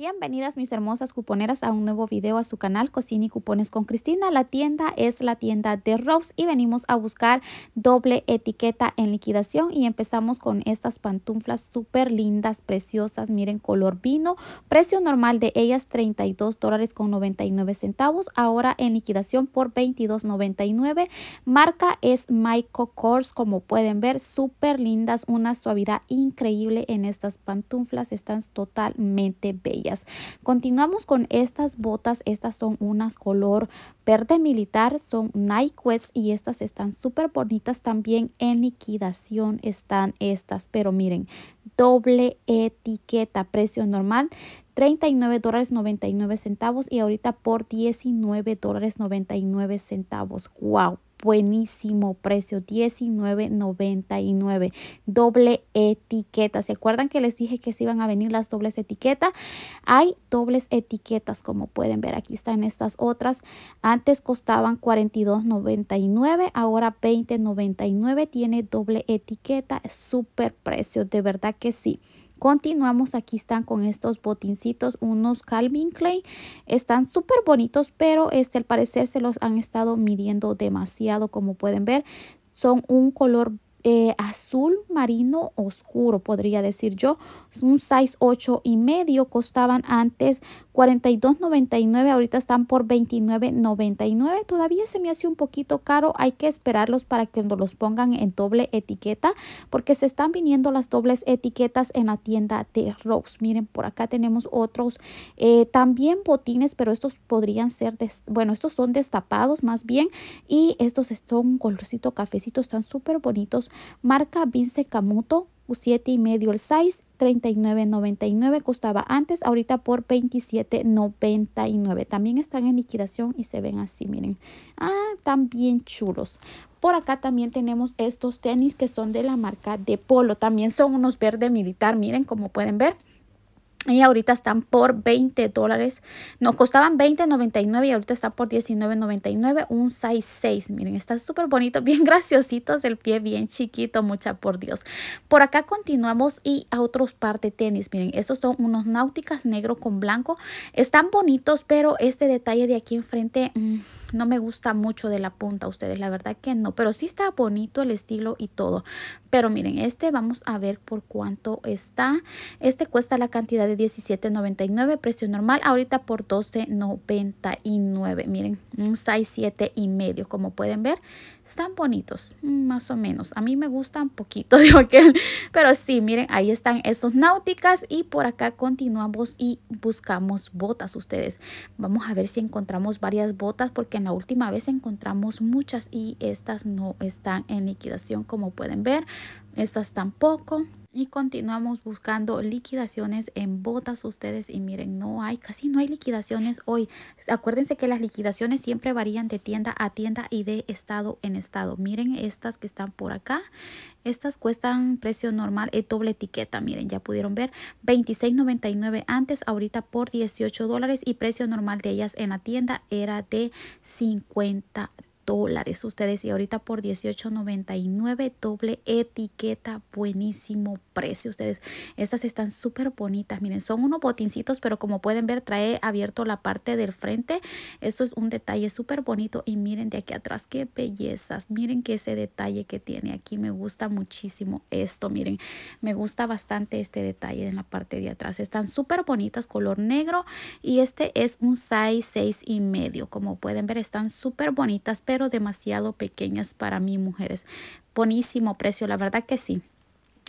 Bienvenidas mis hermosas cuponeras a un nuevo video a su canal Cocina y Cupones con Cristina. La tienda es la tienda de Rose y venimos a buscar doble etiqueta en liquidación y empezamos con estas pantuflas súper lindas, preciosas, miren color vino. Precio normal de ellas 32 dólares con 99 centavos, ahora en liquidación por 22.99. Marca es Michael Kors, como pueden ver, súper lindas, una suavidad increíble en estas pantuflas, están totalmente bellas. Continuamos con estas botas. Estas son unas color verde militar. Son Nike West y estas están súper bonitas. También en liquidación están estas. Pero miren, doble etiqueta. Precio normal 39.99 dólares centavos y ahorita por 19.99. dólares centavos. ¡Wow! buenísimo precio, $19.99, doble etiqueta. ¿Se acuerdan que les dije que se iban a venir las dobles etiquetas? Hay dobles etiquetas, como pueden ver, aquí están estas otras. Antes costaban $42.99, ahora $20.99, tiene doble etiqueta, súper precio, de verdad que sí. Continuamos, aquí están con estos botincitos, unos Calvin Clay Están súper bonitos, pero este al parecer se los han estado midiendo demasiado, como pueden ver. Son un color eh, azul marino oscuro, podría decir yo. Un size 8 y medio costaban antes 42.99, ahorita están por 29.99. Todavía se me hace un poquito caro, hay que esperarlos para que nos los pongan en doble etiqueta porque se están viniendo las dobles etiquetas en la tienda de Rose. Miren, por acá tenemos otros eh, también botines, pero estos podrían ser, bueno, estos son destapados más bien y estos son colorcito cafecito, están súper bonitos. Marca Vince Camuto, 7 y medio el size 39.99 costaba antes, ahorita por 27.99. También están en liquidación y se ven así, miren. Ah, también chulos. Por acá también tenemos estos tenis que son de la marca de Polo. También son unos verde militar, miren como pueden ver y ahorita están por 20 dólares. Nos costaban 20.99 y ahorita están por 19.99. Un size 6. Miren, está súper bonito, bien graciositos el pie, bien chiquito, mucha por Dios. Por acá continuamos y a otros par de tenis. Miren, estos son unos náuticas negro con blanco. Están bonitos, pero este detalle de aquí enfrente... Mm, no me gusta mucho de la punta ustedes, la verdad que no, pero sí está bonito el estilo y todo. Pero miren, este vamos a ver por cuánto está. Este cuesta la cantidad de $17.99, precio normal, ahorita por $12.99. Miren, un size y medio, como pueden ver, están bonitos, más o menos. A mí me gustan poquito, de que, pero sí, miren, ahí están esos náuticas y por acá continuamos y buscamos botas ustedes. Vamos a ver si encontramos varias botas porque la última vez encontramos muchas y estas no están en liquidación como pueden ver. Estas tampoco. Y continuamos buscando liquidaciones en botas ustedes y miren, no hay, casi no hay liquidaciones hoy. Acuérdense que las liquidaciones siempre varían de tienda a tienda y de estado en estado. Miren estas que están por acá. Estas cuestan precio normal, es eh, doble etiqueta, miren, ya pudieron ver, 26.99 antes, ahorita por 18 dólares y precio normal de ellas en la tienda era de 50 dólares. Ustedes y ahorita por $18.99 doble etiqueta, buenísimo precio, ustedes. Estas están súper bonitas, miren, son unos botincitos, pero como pueden ver, trae abierto la parte del frente. Esto es un detalle súper bonito y miren de aquí atrás, qué bellezas. Miren que ese detalle que tiene aquí, me gusta muchísimo esto, miren. Me gusta bastante este detalle en la parte de atrás. Están súper bonitas, color negro y este es un size 6 y medio. Como pueden ver, están súper bonitas, pero demasiado pequeñas para mí, mujeres. Buenísimo precio, la verdad que sí.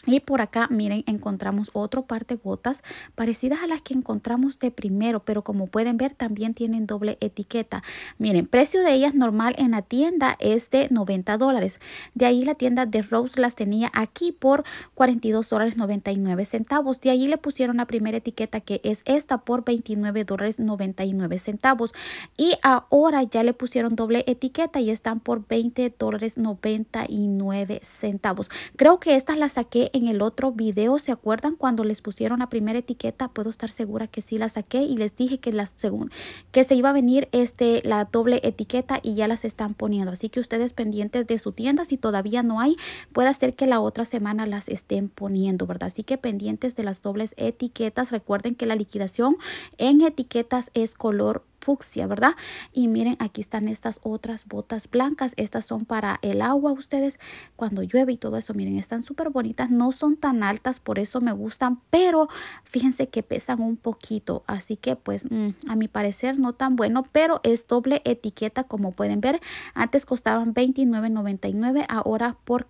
Y por acá, miren, encontramos otro par de botas parecidas a las que encontramos de primero, pero como pueden ver también tienen doble etiqueta. Miren, precio de ellas normal en la tienda es de 90 dólares. De ahí la tienda de Rose las tenía aquí por 42 dólares 99 centavos. De ahí le pusieron la primera etiqueta que es esta por 29 dólares 99 centavos. Y ahora ya le pusieron doble etiqueta y están por 20 dólares 99 centavos. Creo que estas las saqué en el otro video. ¿Se acuerdan cuando les pusieron la primera etiqueta? Puedo estar segura que sí la saqué y les dije que, la segunda, que se iba a venir este, la doble etiqueta y ya las están poniendo. Así que ustedes pendientes de su tienda, si todavía no hay, puede ser que la otra semana las estén poniendo, ¿verdad? Así que pendientes de las dobles etiquetas. Recuerden que la liquidación en etiquetas es color fucsia, ¿verdad? Y miren, aquí están estas otras botas blancas. Estas son para el agua, ustedes, cuando llueve y todo eso. Miren, están súper bonitas. No son tan altas, por eso me gustan, pero fíjense que pesan un poquito. Así que, pues, mm, a mi parecer no tan bueno, pero es doble etiqueta, como pueden ver. Antes costaban $29.99, ahora por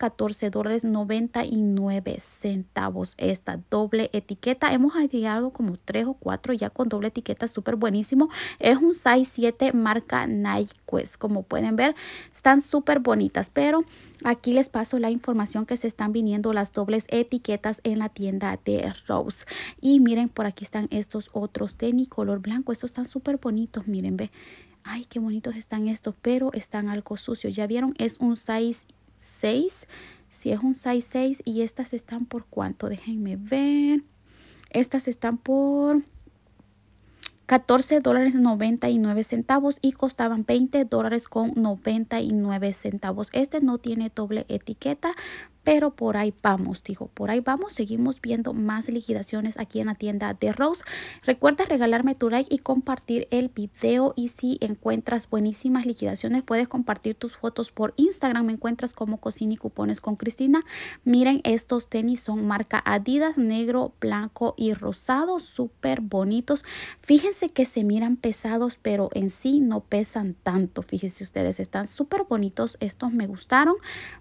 dólares 99 centavos esta doble etiqueta. Hemos agregado como tres o cuatro ya con doble etiqueta, súper buenísimo un size 7 marca Nike Como pueden ver, están súper bonitas, pero aquí les paso la información que se están viniendo las dobles etiquetas en la tienda de Rose. Y miren, por aquí están estos otros tenis color blanco. Estos están súper bonitos, miren, ve. Ay, qué bonitos están estos, pero están algo sucios. Ya vieron, es un size 6. Si es un size 6 y estas están por cuánto, déjenme ver. Estas están por 14 dólares 99 centavos y costaban 20 dólares con 99 centavos. Este no tiene doble etiqueta, pero por ahí vamos, dijo, por ahí vamos, seguimos viendo más liquidaciones aquí en la tienda de Rose. Recuerda regalarme tu like y compartir el video y si encuentras buenísimas liquidaciones puedes compartir tus fotos por Instagram, me encuentras como Cocina y Cupones con Cristina. Miren, estos tenis son marca Adidas, negro, blanco y rosado, súper bonitos. Fíjense que se miran pesados, pero en sí no pesan tanto, fíjense ustedes, están súper bonitos, estos me gustaron,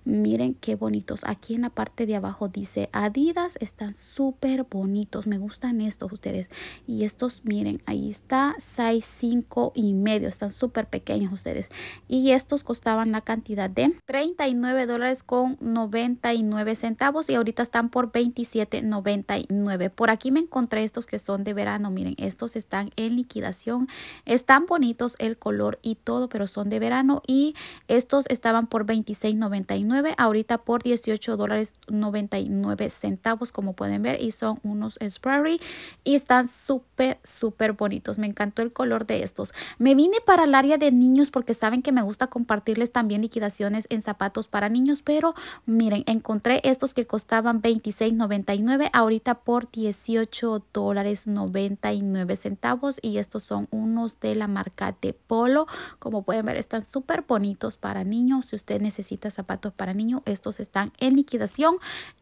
miren qué bonitos aquí en la parte de abajo dice Adidas, están súper bonitos, me gustan estos ustedes. Y estos, miren, ahí está, 6, 5 y medio, están súper pequeños ustedes. Y estos costaban la cantidad de 39 dólares con 99 centavos y ahorita están por 27.99. Por aquí me encontré estos que son de verano, miren, estos están en liquidación, están bonitos el color y todo, pero son de verano y estos estaban por 26.99, ahorita por 18 dólares 99 centavos como pueden ver y son unos spray y están súper súper bonitos me encantó el color de estos me vine para el área de niños porque saben que me gusta compartirles también liquidaciones en zapatos para niños pero miren encontré estos que costaban 26.99 ahorita por 18 dólares 99 centavos y estos son unos de la marca de polo como pueden ver están súper bonitos para niños si usted necesita zapatos para niños estos están en liquidación.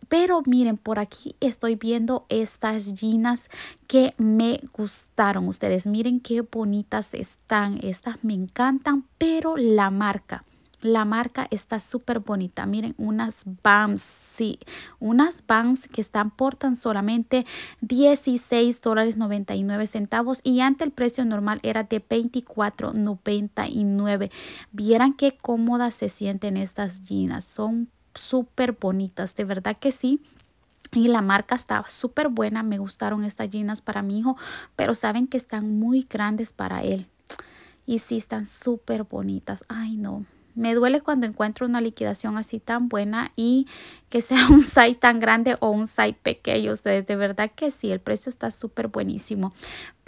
Pero miren, por aquí estoy viendo estas jeans que me gustaron. Ustedes miren qué bonitas están. Estas me encantan, pero la marca. La marca está súper bonita. Miren, unas BAMS, sí, unas BAMS que están por tan solamente 16 dólares 99 centavos y antes el precio normal era de 24.99. Vieran qué cómodas se sienten estas jeans. Son súper bonitas, de verdad que sí. Y la marca está súper buena, me gustaron estas jeans para mi hijo, pero saben que están muy grandes para él. Y si están súper bonitas. Ay, no, me duele cuando encuentro una liquidación así tan buena y que sea un site tan grande o un site pequeño. Ustedes, de verdad que sí, el precio está súper buenísimo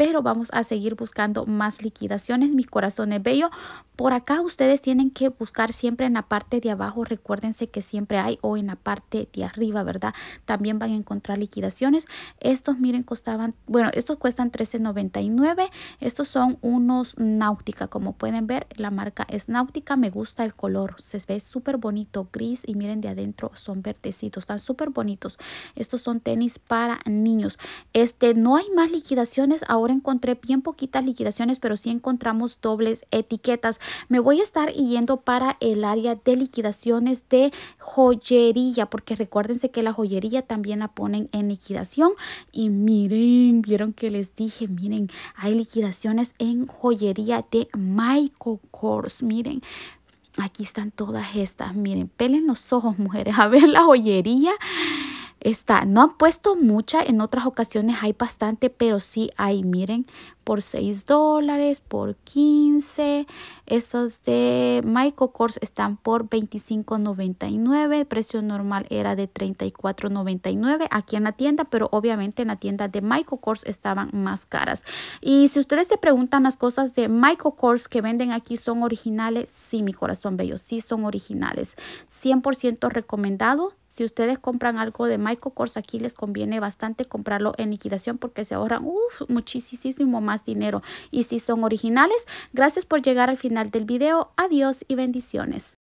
pero vamos a seguir buscando más liquidaciones, Mi corazón es bello. Por acá ustedes tienen que buscar siempre en la parte de abajo, recuérdense que siempre hay o en la parte de arriba, ¿verdad? También van a encontrar liquidaciones. Estos, miren, costaban, bueno, estos cuestan $13.99. Estos son unos náutica, como pueden ver, la marca es náutica. Me gusta el color, se ve súper bonito, gris y miren de adentro son vertecitos están súper bonitos. Estos son tenis para niños. Este, no hay más liquidaciones ahora encontré bien poquitas liquidaciones, pero sí encontramos dobles etiquetas. Me voy a estar yendo para el área de liquidaciones de joyería, porque recuérdense que la joyería también la ponen en liquidación. Y miren, vieron que les dije, miren, hay liquidaciones en joyería de Michael Kors, miren. Aquí están todas estas. Miren, pelen los ojos, mujeres, a ver la joyería. Está, no han puesto mucha, en otras ocasiones hay bastante, pero sí hay, miren, por 6 dólares, por 15. Estos de Michael Kors están por 25.99. El precio normal era de 34.99 aquí en la tienda, pero obviamente en la tienda de Michael Kors estaban más caras. Y si ustedes se preguntan las cosas de Michael Kors que venden aquí son originales, sí, mi corazón bello, sí son originales. 100% recomendado. Si ustedes compran algo de Michael Kors aquí les conviene bastante comprarlo en liquidación porque se ahorran muchísimo más dinero. Y si son originales, gracias por llegar al final del video. Adiós y bendiciones.